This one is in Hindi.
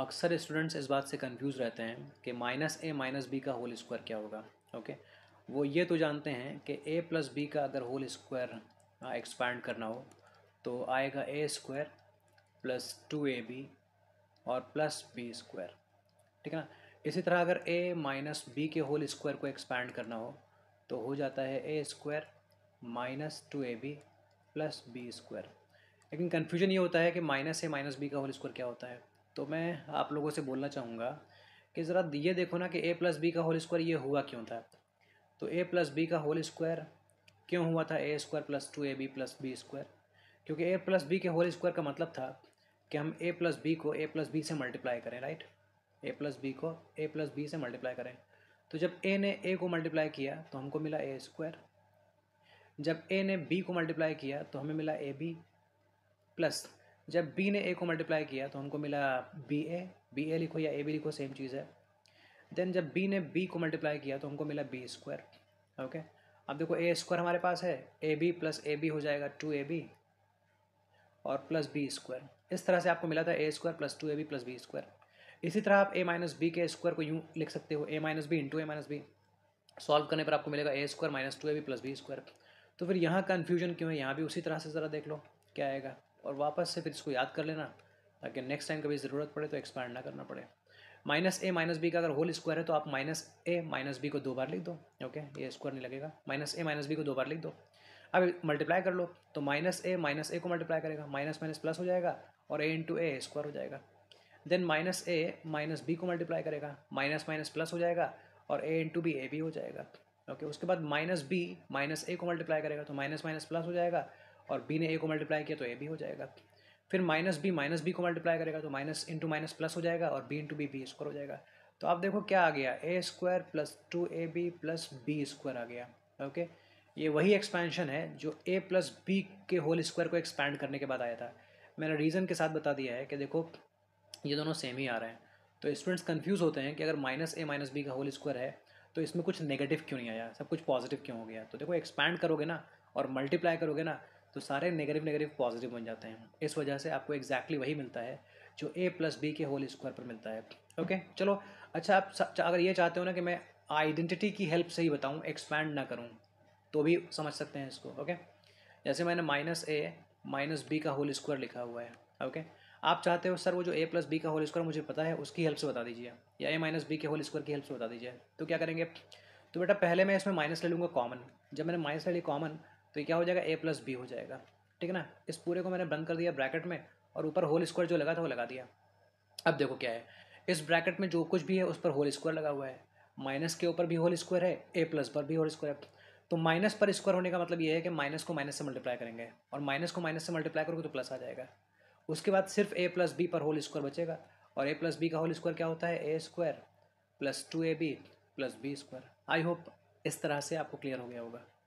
अक्सर स्टूडेंट्स इस बात से कंफ्यूज रहते हैं कि माइनस ए माइनस बी का होल स्क्वायर क्या होगा ओके वो ये तो जानते हैं कि ए प्लस बी का अगर होल स्क्वायर एक्सपैंड करना हो तो आएगा A square plus two A B और प्लस बी स्क्वायर ठीक है ना इसी तरह अगर ए माइनस बी के होल स्क्वायर को एक्सपैंड करना हो तो हो जाता है A square minus two A B plus B square लेकिन कन्फ्यूजन ये होता है कि माइनस ए माइनस बी का होल स्क्वायर क्या होता है तो मैं आप लोगों से बोलना चाहूँगा कि ज़रा ये देखो ना कि ए प्लस बी का होल स्क्वायर ये हुआ क्यों था तो ए प्लस बी का होल स्क्वायर क्यों हुआ था A square plus two A B plus B square क्योंकि ए प्लस बी के होल स्क्वायर का मतलब था कि हम ए प्लस बी को ए प्लस बी से मल्टीप्लाई करें राइट ए प्लस बी को ए प्लस बी से मल्टीप्लाई करें तो जब ए ने ए को मल्टीप्लाई किया तो हमको मिला ए स्क्वायर जब ए ने बी को मल्टीप्लाई किया तो हमें मिला ए बी प्लस जब बी ने ए को मल्टीप्लाई किया तो हमको मिला बी ए बी ए लिखो या ए बी लिखो सेम चीज़ है देन जब बी ने बी को मल्टीप्लाई किया तो हमको मिला बी स्क्वायर ओके अब देखो ए स्क्वायर हमारे पास है A B plus A B हो जाएगा टू ए बी और प्लस बी स्क्वायर इस तरह से आपको मिला था A square plus two A B plus B square इसी तरह आप ए माइनस बी के स्क्वायर को यूँ लिख सकते हो A minus B into A minus B solve करने पर आपको मिलेगा A square minus two A B plus B square तो फिर यहाँ कन्फ्यूजन क्यों है यहाँ भी उसी तरह से ज़रा देख लो क्या आएगा और वापस से फिर इसको याद कर लेना ताकि नेक्स्ट टाइम कभी ज़रूरत पड़े तो एक्सपैंड ना करना पड़े माइनस ए माइनस बी का अगर होल स्क्वायर है तो आप माइनस ए माइनस बी को दो बार लिख दो ओके ये स्क्वायर नहीं लगेगा माइनस ए माइनस बी को दो बार लिख दो अब मल्टीप्लाई कर लो तो माइनस ए माइनस ए को मल्टीप्लाई करेगा माइनस माइनस प्लस हो जाएगा और ए इंटू ए स्क्वायर हो जाएगा then minus A minus B को मल्टीप्लाई करेगा माइनस माइनस प्लस हो जाएगा और A into B A B हो जाएगा ओके उसके बाद माइनस बी माइनस ए को मल्टीप्लाई करेगा तो माइनस माइनस प्लस हो जाएगा और बी ने ए को मल्टीप्लाई किया तो ए भी हो जाएगा फिर माइनस बी माइनस बी को मल्टीप्लाई करेगा तो माइनस इंटू माइनस प्लस हो जाएगा और B into B B square हो जाएगा तो आप देखो क्या आ गया A square plus two A B plus B square आ गया ओके ये वही एक्सपेंशन है जो ए प्लस बी के होल स्क्वायर को एक्सपैंड करने के बाद आया था मैंने रीज़न के साथ बता दिया है कि देखो ये दोनों सेम ही आ रहे हैं तो स्टूडेंट्स कन्फ्यूज़ होते हैं कि अगर माइनस ए माइनस बी का होल स्क्वायर है तो इसमें कुछ नेगेटिव क्यों नहीं आया सब कुछ पॉजिटिव क्यों हो गया तो देखो एक्सपैंड करोगे ना और मल्टीप्लाई करोगे ना तो सारे नेगेटिव नेगेटिव पॉजिटिव बन जाते हैं इस वजह से आपको एग्जैक्टली exactly वही मिलता है जो ए प्लस बी के होल स्क्वायर पर मिलता है ओके चलो अच्छा आप अगर ये चाहते हो ना कि मैं आइडेंटिटी की हेल्प से ही बताऊँ एक्सपैंड ना करूँ तो भी समझ सकते हैं इसको ओके जैसे मैंने माइनस ए माइनस बी का होल स्क्वायर लिखा हुआ है ओके आप चाहते हो सर वो जो ए प्लस बी का होल स्क्वायर मुझे पता है उसकी हेल्प से बता दीजिए या ए माइनस बी के होल स्क्वायर की हेल्प से बता दीजिए तो क्या करेंगे तो बेटा पहले मैं इसमें माइनस ले लूँगा कॉमन जब मैंने माइनस ले ली कॉमन तो क्या हो जाएगा ए प्लस बी हो जाएगा ठीक है ना इस पूरे को मैंने बंद कर दिया ब्रैकेट में और ऊपर होल स्क्वायर जो लगा था वो लगा दिया अब देखो क्या है इस ब्रैकेट में जो कुछ भी है उस पर होल स्क्वायर लगा हुआ है माइनस के ऊपर भी होल स्क्वायर है ए प्लस पर भी होल स्क्वायर है तो माइनस पर स्क्वायर होने का मतलब ये है कि माइनस को माइनस से मल्टीप्लाई करेंगे और माइनस को माइनस से मल्टीप्लाई करोगे तो प्लस आ जाएगा उसके बाद सिर्फ ए प्लस बी पर होल स्क्वायर बचेगा और ए प्लस बी का होल स्क्वायर क्या होता है A square plus two A B plus B square I hope इस तरह से आपको क्लियर हो गया होगा